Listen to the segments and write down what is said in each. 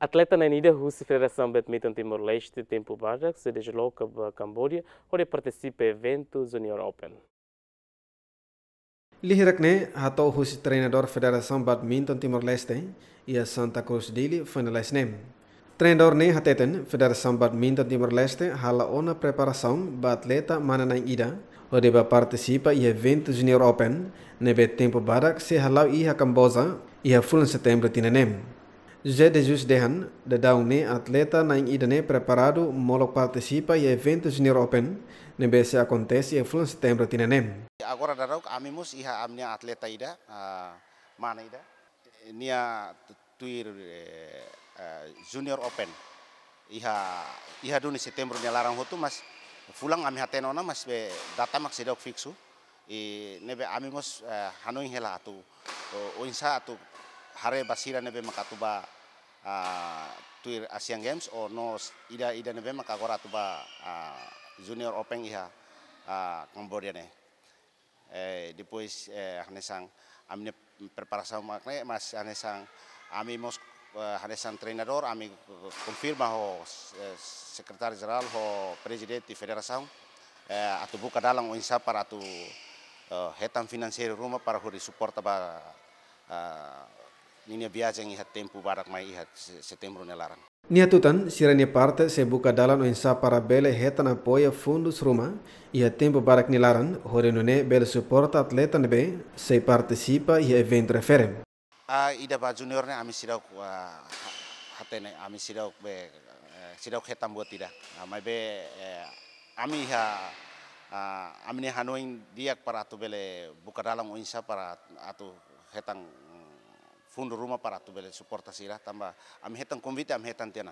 Atleta na Nanida Rússia Federação Badminton Timor-Leste tempo por se desloca para a onde participa em eventos Junior Open. Lihirakne, hato Rússia treinador Federação Badminton Timor-Leste e a Santa Cruz Dili finalisne. Treinador ne hateten Federação Badminton Timor-Leste hala ona preparação para atleta na Ida, onde participa em eventos Junior Open, nebe tempo badak se halau iha Camboja e a full setembro tinanem. Jesus dejan de daune atleta na idane preparado molo participa e eventos Junior open ne bese acontece e flan setembro tinanem. Agora darau amimos iha amnia atleta ida ah, mana ida nia tuir eh, eh, junior open iha iha duni setembro nia larang hotu mas fulang ami hatenona mas be data mak sedok fixu e nebe amimos eh, hanoi hela tu insa tu hare basira nebe makatuba uh, tuir Asian Games o no ida ida nebe makagora tuba uh, ah, junior open iha uh, ah, Cambodia ne eh, depois eh, hanesang amne preparação makne mas hanesang ami mos uh, eh, hanesang treinador ami confirma ho eh, secretário general ho presidente federação eh, atu buka dalang insa para tu uh, eh, hetan finansial rumah para hori support ba ninia biasa yang ihat tempo barak mai ihat setembro nelarang. Niatutan, sirani parte se buka dalan sa para bele hetan apoia fundus Roma rumah ihat tempo barak que nilaran, horenone bele suporta atletan be se partisipa ihat event referem. A ida ba junior ne ami sidok wa hatene ami sidok be e, sidok hetan buat tidak. Amai be e, ami ha ami ne hanoin diak para tu bele buka dalan sa para atu hetang fundo ruma para tu bele suporta sira tamba ami hetan konvite ami hetan tena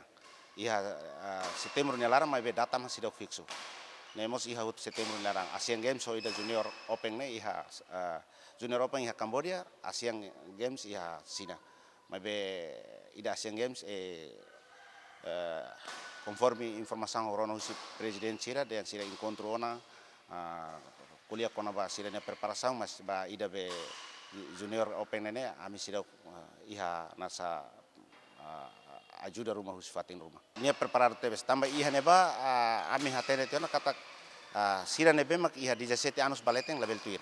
iha ah, September ni nyalarang mai be data masih dok fixu nemos iha hut ni nyalarang asian games so ida junior open ne iha ah, junior open iha cambodia asian games iha sina mai be ida asian games e konformi informasi informação rono presiden presidente sira dan sira encontro ona kuliah kona ba sira ni mas ba ida be junior open nene ami sidau eh, iha nasa uh, eh, ajuda rumah husfatin rumah. Ini perparar tebes tambah iha neba uh, eh, ami hatene tiona kata uh, sira nebe mak iha dijasete anus baleteng label tuir.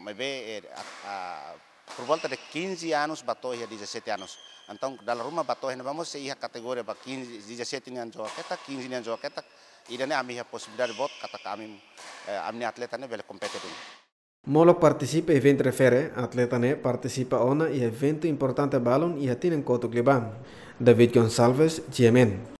Mebe uh, por volta de 15 anos bateu iha 17 anus. Antum dalam rumah bateu neba mose iha kategori ba 15 17 nian joaketa 15 nian joaketa. Idenya kami ya posibilitas bot kata kami eh, amni atleta ne kompetitif. Molo participa en vem refere, atleta ne participa en e evento importante balon e coto koto David Gonçalves, GMN.